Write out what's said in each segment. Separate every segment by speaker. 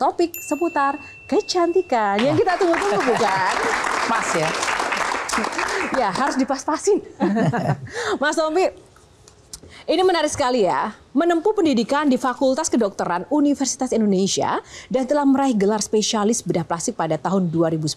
Speaker 1: topik seputar kecantikan yang kita tunggu-tunggu bukan? Pas ya. ya harus dipas-pasin. Mas Tompi, ini menarik sekali ya. Menempuh pendidikan di Fakultas Kedokteran Universitas Indonesia dan telah meraih gelar spesialis bedah plastik pada tahun 2010.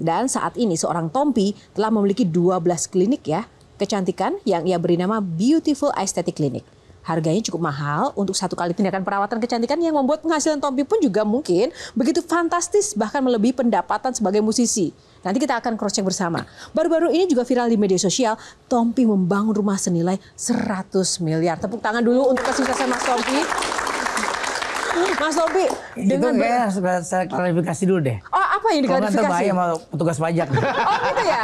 Speaker 1: Dan saat ini seorang Tompi telah memiliki 12 klinik ya kecantikan yang ia beri nama Beautiful Aesthetic Clinic harganya cukup mahal untuk satu kali tindakan perawatan kecantikan yang membuat penghasilan Tompi pun juga mungkin begitu fantastis bahkan melebihi pendapatan sebagai musisi. Nanti kita akan cross check bersama. Baru-baru ini juga viral di media sosial, Tompi membangun rumah senilai 100 miliar. Tepuk tangan dulu untuk kesuksesan Mas Tompi. Mas Tompi, dengan itu
Speaker 2: kayak saya klarifikasi dulu deh. Oh, apa yang diklarifikasi? Kalau sama petugas pajak. oh gitu ya.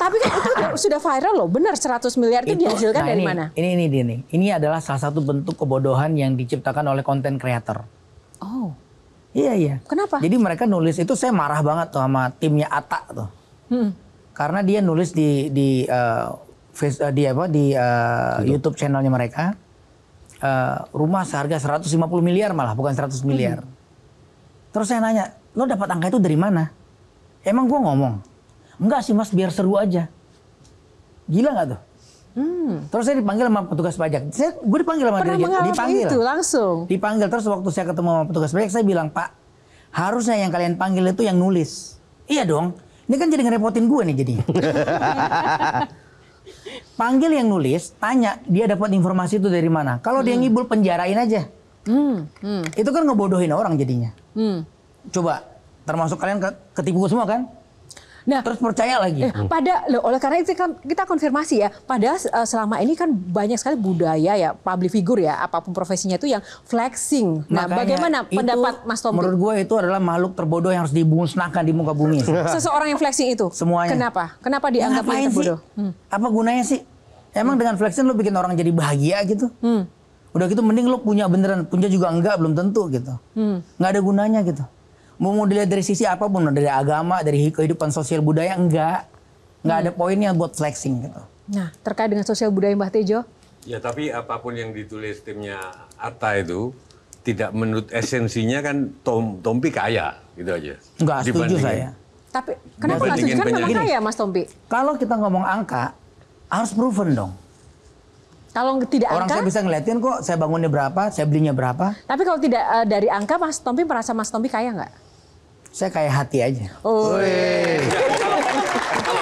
Speaker 1: Tapi kan itu sudah viral loh. Benar 100 miliar itu, itu dihasilkan nah dari ini, mana?
Speaker 2: Ini ini ini. Ini adalah salah satu bentuk kebodohan yang diciptakan oleh konten kreator. Oh. Iya iya. Kenapa? Jadi mereka nulis itu saya marah banget tuh sama timnya Ata tuh. Hmm. Karena dia nulis di di uh, di apa di uh, YouTube. YouTube channelnya mereka uh, rumah seharga 150 miliar malah bukan 100 miliar. Hmm. Terus saya nanya, lo dapat angka itu dari mana? Emang gue ngomong? Enggak sih mas, biar seru aja. Gila nggak tuh? Hmm. Terus saya dipanggil sama petugas pajak. Saya, gue dipanggil sama Pernah dia. Dipanggil. itu langsung? Dipanggil. Terus waktu saya ketemu sama petugas pajak, saya bilang, Pak, harusnya yang kalian panggil itu yang nulis. Iya dong. Ini kan jadi ngerepotin gue nih jadi. panggil yang nulis, tanya dia dapat informasi itu dari mana. Kalau hmm. dia ngibul penjarain aja. Hmm. Hmm. Itu kan ngebodohin orang jadinya. Hmm coba termasuk kalian ketipu semua kan? Nah, terus percaya lagi. Eh, hmm.
Speaker 1: pada loh, oleh karena itu kan kita konfirmasi ya. Pada uh, selama ini kan banyak sekali budaya ya public figure ya, apapun profesinya itu yang flexing. Nah, bagaimana itu, pendapat
Speaker 2: Mas Tom? Menurut gue itu adalah makhluk terbodoh yang harus dimusnahkan di muka bumi. Seseorang
Speaker 1: yang flexing itu. Semuanya. Kenapa? Kenapa dianggap makhluk terbodoh?
Speaker 2: Hmm. Apa gunanya sih? Emang hmm. dengan flexing lu bikin orang jadi bahagia gitu? Hmm. Udah gitu mending lo punya beneran, punya juga enggak belum tentu gitu. Hmm. Nggak ada gunanya gitu mau mau dilihat dari sisi apapun dari agama dari kehidupan sosial budaya enggak enggak hmm. ada poinnya buat flexing gitu
Speaker 1: nah terkait dengan sosial budaya Mbak Tejo
Speaker 3: ya tapi apapun yang ditulis timnya Atta itu tidak menurut esensinya kan Tom Tompi kaya gitu aja enggak setuju saya
Speaker 2: tapi kenapa nggak setuju kan memang kaya Mas Tompi kalau kita ngomong angka harus proven dong kalau tidak Orang angka, saya bisa ngeliatin kok saya bangunnya berapa, saya belinya berapa.
Speaker 1: Tapi kalau tidak uh, dari angka, Mas Tompi merasa Mas Tompi kaya nggak?
Speaker 2: Saya kayak hati aja.
Speaker 1: Oh. kalau,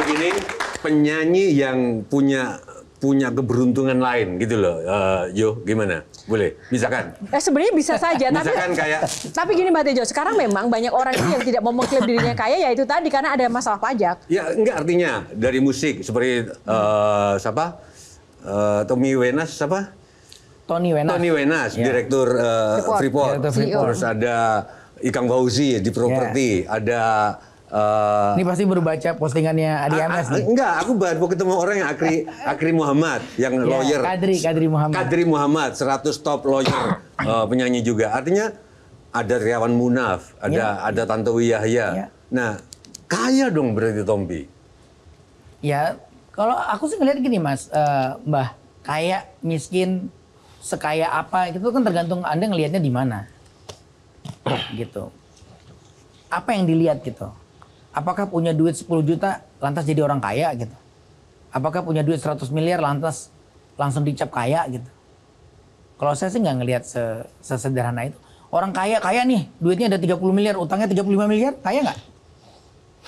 Speaker 3: begini, penyanyi yang punya punya keberuntungan lain gitu loh. Uh, gimana? Boleh? Misalkan?
Speaker 1: Eh, sebenarnya bisa saja. tapi, misalkan kayak... Tapi gini Mbak Tejo, sekarang memang banyak orang yang tidak mau mengklaim dirinya kaya, ya itu tadi karena ada masalah pajak.
Speaker 3: Ya enggak artinya dari musik seperti uh, siapa? Uh, Tommy Wenas siapa? Tony Wenas. Tony Wenas, yeah. direktur uh, Freeport. Direktur Freeport. Terus ada Ikang Fauzi di properti, yeah. ada Uh, ini
Speaker 2: pasti baru baca postingannya Adi Anas nih. Enggak, aku
Speaker 3: baru ketemu orang yang Akri Akri Muhammad yang yeah, lawyer. Kadri
Speaker 2: Kadri Muhammad. Kadri
Speaker 3: Muhammad 100 top lawyer uh, penyanyi juga. Artinya ada Riawan Munaf, ada yeah. ada Tanto Wiyahya. Yeah. Nah, kaya dong berarti Tompi.
Speaker 2: Ya, kalau aku sih ngeliat gini Mas, uh, Mbah, kaya miskin sekaya apa itu kan tergantung Anda ngelihatnya di mana gitu. Apa yang dilihat gitu? Apakah punya duit 10 juta lantas jadi orang kaya gitu? Apakah punya duit 100 miliar lantas langsung dicap kaya gitu? Kalau saya sih nggak ngelihat sesederhana itu. Orang kaya kaya nih, duitnya ada 30 miliar, utangnya 35 miliar, kaya nggak?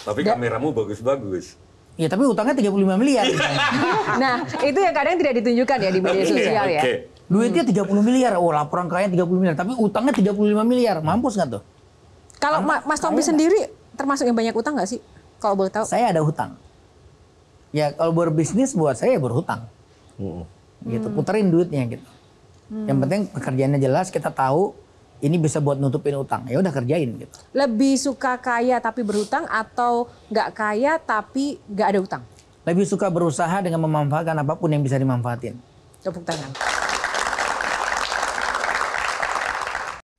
Speaker 3: Tapi gak. kameramu bagus-bagus.
Speaker 2: Ya tapi utangnya 35 miliar. nah, itu yang kadang tidak ditunjukkan ya di media iya, sosial ya. Okay. Duitnya tiga puluh miliar. Oh, laporan kaya puluh miliar, tapi utangnya tiga puluh lima miliar. Mampus nggak tuh?
Speaker 1: Kalau Ma Mas Tompi sendiri termasuk yang banyak utang nggak sih? Kalau boleh tahu. Saya
Speaker 2: ada hutang. Ya kalau berbisnis buat saya ya berhutang. Hmm. Gitu, puterin duitnya gitu. Hmm. Yang penting pekerjaannya jelas, kita tahu ini bisa buat nutupin utang. Ya udah kerjain gitu.
Speaker 1: Lebih suka kaya tapi berhutang atau nggak kaya
Speaker 2: tapi nggak ada utang? Lebih suka berusaha dengan memanfaatkan apapun yang bisa dimanfaatin.
Speaker 1: Tepuk tangan.